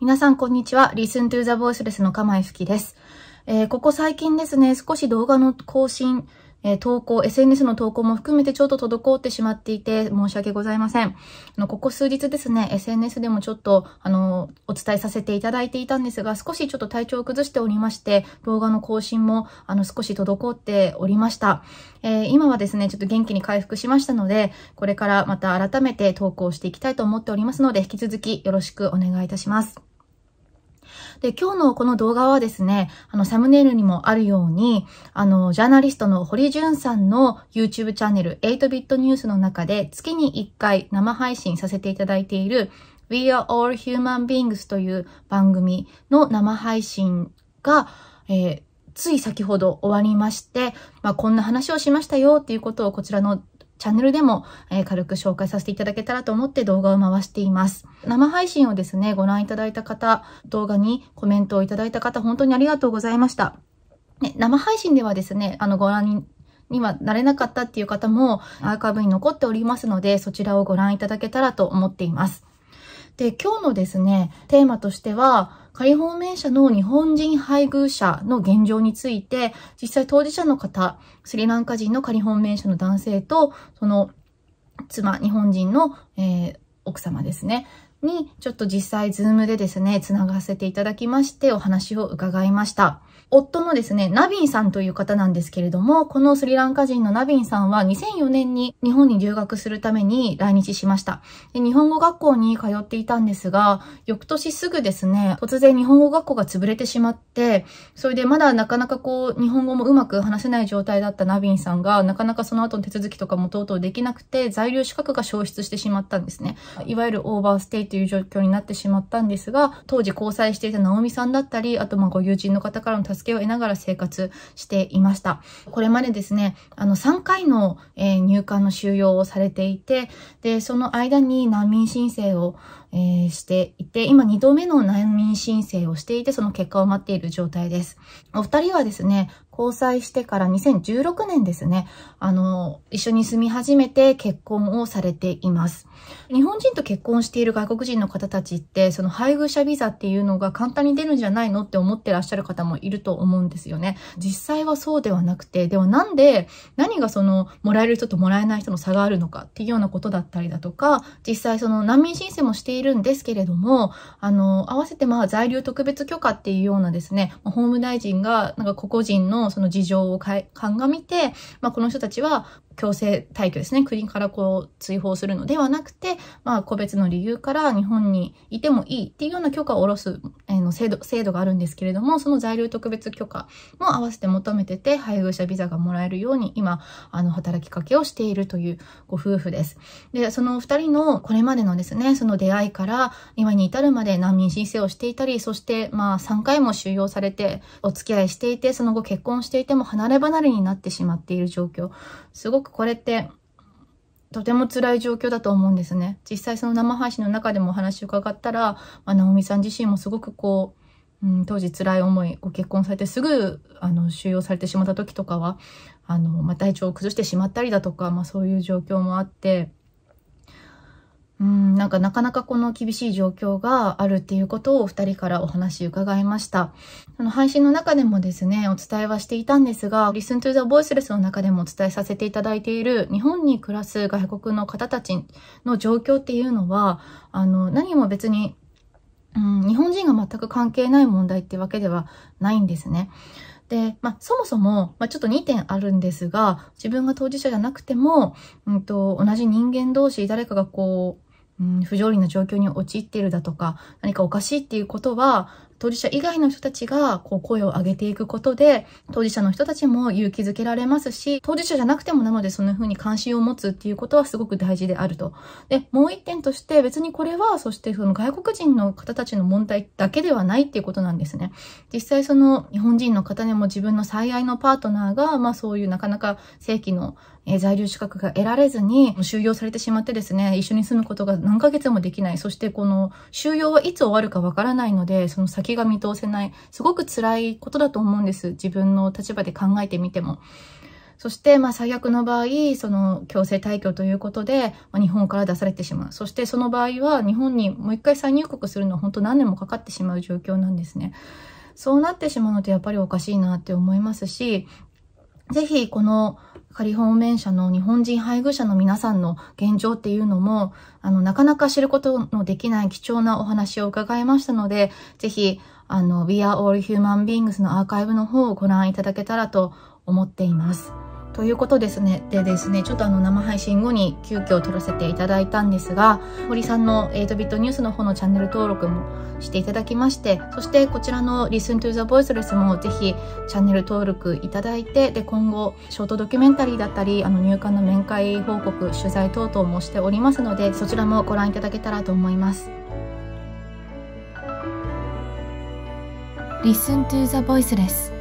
皆さんこんにちは。Listen to the Voiceless の釜井吹です、えー、ここ最近ですね、少し動画の更新、えー、投稿、SNS の投稿も含めてちょっと滞ってしまっていて申し訳ございません。あの、ここ数日ですね、SNS でもちょっと、あの、お伝えさせていただいていたんですが、少しちょっと体調を崩しておりまして、動画の更新も、あの、少し滞っておりました。えー、今はですね、ちょっと元気に回復しましたので、これからまた改めて投稿していきたいと思っておりますので、引き続きよろしくお願いいたします。で、今日のこの動画はですね、あの、サムネイルにもあるように、あの、ジャーナリストの堀潤さんの YouTube チャンネル 8bit ニュースの中で月に1回生配信させていただいている We are all human beings という番組の生配信が、えー、つい先ほど終わりまして、まあ、こんな話をしましたよっていうことをこちらのチャンネルでも、え軽く紹介させていただけたらと思って動画を回しています。生配信をですね、ご覧いただいた方、動画にコメントをいただいた方、本当にありがとうございました。ね、生配信ではですね、あの、ご覧ににはなれなかったっていう方もアーカイブに残っておりますので、そちらをご覧いただけたらと思っています。で、今日のですね、テーマとしては、仮放免者の日本人配偶者の現状について、実際当事者の方、スリランカ人の仮放免者の男性と、その妻、日本人の、えー、奥様ですね、に、ちょっと実際ズームでですね、つながせていただきまして、お話を伺いました。夫のですね、ナビンさんという方なんですけれども、このスリランカ人のナビンさんは2004年に日本に留学するために来日しました。で日本語学校に通っていたんですが、翌年すぐですね、突然日本語学校が潰れてしまって、それでまだなかなかこう、日本語もうまく話せない状態だったナビンさんが、なかなかその後の手続きとかもとうとうできなくて、在留資格が消失してしまったんですね。いわゆるオーバーステイという状況になってしまったんですが、当時交際していたナオミさんだったり、あとまあご友人の方からの助助けを得ながら生活していました。これまでですね、あの3回の、えー、入管の収容をされていて、で、その間に難民申請を、えー、していて、今2度目の難民申請をしていて、その結果を待っている状態です。お二人はですね、交際してから2016年ですね、あの、一緒に住み始めて結婚をされています。日本人と結婚している外国人の方たちって、その配偶者ビザっていうのが簡単に出るんじゃないのって思ってらっしゃる方もいると思うんですよね。実際はそうではなくて、ではなんで、何がその、もらえる人ともらえない人の差があるのかっていうようなことだったりだとか、実際その難民申請もしているんですけれども、あの、合わせてまあ在留特別許可っていうようなですね、法務大臣が、なんか個々人のその事情をか鑑みて、まあ、この人たちは強制退去ですね、国からこう追放するのではなくて、まあ、個別の理由から日本にいてもいいっていうような許可を下ろす、えの制度、制度があるんですけれども、その在留特別許可も合わせて求めてて、配偶者ビザがもらえるように今、あの、働きかけをしているというご夫婦です。で、その二人のこれまでのですね、その出会いから今に至るまで難民申請をしていたり、そしてまあ3回も収容されて、お付き合いしていて、その後結婚していても離れ離れになってしまっている状況、すごくこれってとても辛い状況だと思うんですね。実際その生配信の中でもお話を伺ったら、まあ、直美さん自身もすごくこう、うん、当時辛い思い、ご結婚されてすぐ、あの、収容されてしまった時とかは、あの、まあ、体調を崩してしまったりだとか、まあ、そういう状況もあって、うん、なんかなかなかこの厳しい状況があるっていうことをお二人からお話伺いました。その配信の中でもですね、お伝えはしていたんですが、Listen to the Voiceless の中でもお伝えさせていただいている日本に暮らす外国の方たちの状況っていうのは、あの、何も別に、うん、日本人が全く関係ない問題ってわけではないんですね。で、まあ、そもそも、まあ、ちょっと2点あるんですが、自分が当事者じゃなくても、うんと、同じ人間同士、誰かがこう、うん、不条理な状況に陥っているだとか、何かおかしいっていうことは、当事者以外の人たちがこう声を上げていくことで、当事者の人たちも勇気づけられますし、当事者じゃなくてもなのでそんな風に関心を持つっていうことはすごく大事であると。で、もう一点として別にこれは、そしてその外国人の方たちの問題だけではないっていうことなんですね。実際その日本人の方でも自分の最愛のパートナーが、まあそういうなかなか正規の在留資格が得られずに収容されてしまってですね、一緒に住むことが何ヶ月もできない。そしてこの収容はいつ終わるかわからないので、その先先が見通せない、すごく辛いことだと思うんです。自分の立場で考えてみても。そして、まあ、最悪の場合、その強制退去ということで、まあ、日本から出されてしまう。そして、その場合は、日本にもう一回再入国するのは本当何年もかかってしまう状況なんですね。そうなってしまうのと、やっぱりおかしいなって思いますし、ぜひこの仮放免者の日本人配偶者の皆さんの現状っていうのも、あの、なかなか知ることのできない貴重なお話を伺いましたので、ぜひ、あの、We Are All Human Beings のアーカイブの方をご覧いただけたらと思っています。ということですね。でですね、ちょっとあの生配信後に急遽撮らせていただいたんですが、堀さんの8ビットニュースの方のチャンネル登録もしていただきまして、そしてこちらの Listen to the Voiceless もぜひチャンネル登録いただいて、で、今後、ショートドキュメンタリーだったり、あの入管の面会報告、取材等々もしておりますので、そちらもご覧いただけたらと思います。Listen to the Voiceless